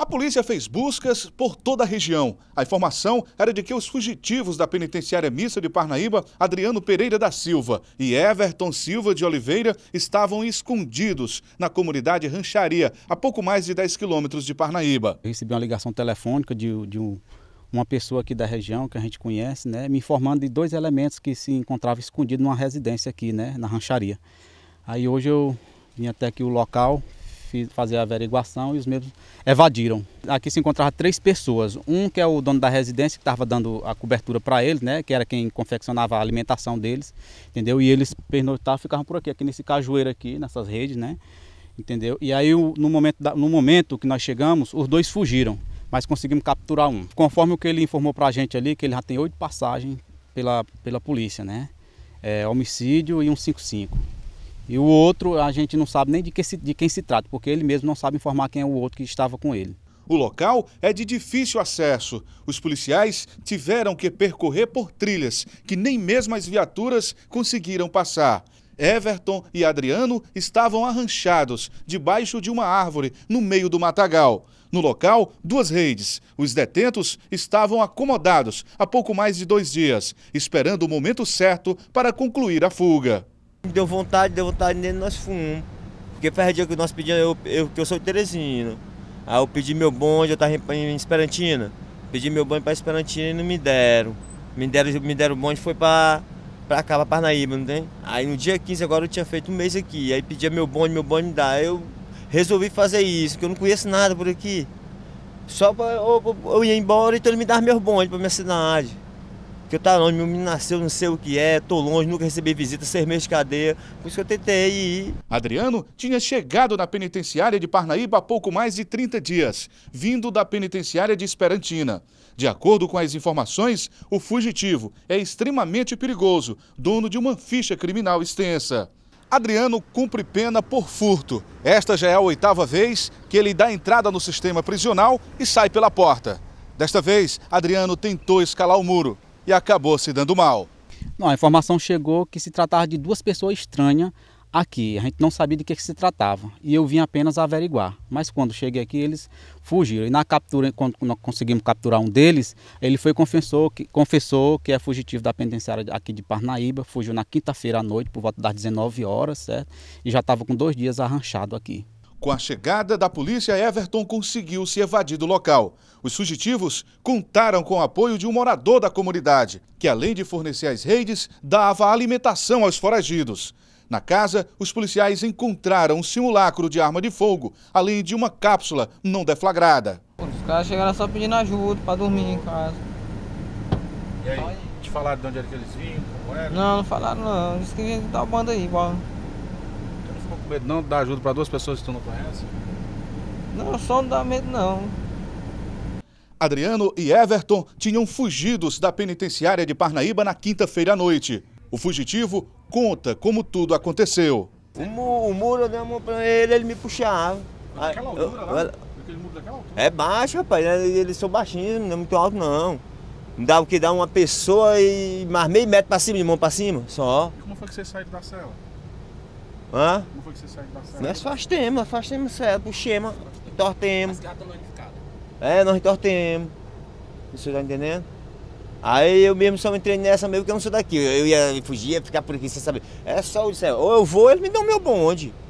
A polícia fez buscas por toda a região. A informação era de que os fugitivos da penitenciária mista de Parnaíba, Adriano Pereira da Silva e Everton Silva de Oliveira, estavam escondidos na comunidade Rancharia, a pouco mais de 10 quilômetros de Parnaíba. Eu recebi uma ligação telefônica de, de um, uma pessoa aqui da região que a gente conhece, né, me informando de dois elementos que se encontravam escondidos numa residência aqui, né, na Rancharia. Aí hoje eu vim até aqui o local, fazer a averiguação e os mesmos evadiram. Aqui se encontravam três pessoas. Um que é o dono da residência, que estava dando a cobertura para eles, né? Que era quem confeccionava a alimentação deles, entendeu? E eles pernoitavam ficavam por aqui, aqui nesse cajueiro aqui, nessas redes, né? Entendeu? E aí, no momento, da, no momento que nós chegamos, os dois fugiram, mas conseguimos capturar um. Conforme o que ele informou para a gente ali, que ele já tem oito passagens pela, pela polícia, né? É, homicídio e um 55. E o outro a gente não sabe nem de, que se, de quem se trata, porque ele mesmo não sabe informar quem é o outro que estava com ele. O local é de difícil acesso. Os policiais tiveram que percorrer por trilhas que nem mesmo as viaturas conseguiram passar. Everton e Adriano estavam arranchados debaixo de uma árvore no meio do matagal. No local, duas redes. Os detentos estavam acomodados há pouco mais de dois dias, esperando o momento certo para concluir a fuga. Deu vontade, deu vontade nele, nós fomos. Porque faz dia que nós pedimos, eu, eu, que eu sou teresino. Aí eu pedi meu bonde, eu estava em, em Esperantina. Pedi meu bonde para Esperantina e não me deram. Me deram, me deram o bonde, foi para pra cá, pra Parnaíba, não tem? Aí no dia 15 agora eu tinha feito um mês aqui. Aí pedia meu bonde, meu bonde me dá. Aí eu resolvi fazer isso, porque eu não conheço nada por aqui. Só pra eu, eu, ia embora, então ele me dava meus bonde pra minha cidade que eu tava longe, meu menino nasceu, não sei o que é, tô longe, nunca recebi visita, seis meses de cadeia. Por isso que eu tentei ir. Adriano tinha chegado na penitenciária de Parnaíba há pouco mais de 30 dias, vindo da penitenciária de Esperantina. De acordo com as informações, o fugitivo é extremamente perigoso, dono de uma ficha criminal extensa. Adriano cumpre pena por furto. Esta já é a oitava vez que ele dá entrada no sistema prisional e sai pela porta. Desta vez, Adriano tentou escalar o muro, e acabou se dando mal. Não, a informação chegou que se tratava de duas pessoas estranhas aqui. A gente não sabia de que, que, se tratava e eu vim apenas averiguar. Mas quando cheguei aqui, eles fugiram. E na captura, quando nós conseguimos capturar um deles, ele foi confessou que, confessou que é fugitivo da penitenciária aqui de Parnaíba. Fugiu na quinta-feira à noite, por volta das 19 horas, certo? E já estava com dois dias arranchado aqui. Com a chegada da polícia, Everton conseguiu se evadir do local. Os fugitivos contaram com o apoio de um morador da comunidade, que além de fornecer as redes, dava alimentação aos foragidos. Na casa, os policiais encontraram um simulacro de arma de fogo, além de uma cápsula não deflagrada. Os caras chegaram só pedindo ajuda para dormir em casa. E aí, te falaram de onde era que eles vinham? Não, não falaram não. Disse que vinha de tal banda aí, bora medo não de dar ajuda para duas pessoas que tu não conhece? Não, só não dá medo não. Adriano e Everton tinham fugidos da penitenciária de Parnaíba na quinta-feira à noite. O fugitivo conta como tudo aconteceu. O, mu o muro eu dei a mão pra ele, ele me puxava. Naquela ah, altura, eu, Aquele muro daquela altura. É baixo, rapaz. Né? Eles são baixinhos, não é muito alto, não. Dá o que dá uma pessoa e mais meio metro pra cima, de mão pra cima, só. E como foi que você saiu da cela? Hã? Como foi que você saiu da cela? Nós afastemos, afastemos certo, é, puxemos, tortemos. As gatas danificadas. É, nós tortemos. Você tá entendendo? Aí eu mesmo só entrei nessa mesmo que eu não sou daqui. Eu ia fugir, ia ficar por aqui sem saber. É só o céu. Ou eu vou, eles me dão meu bonde.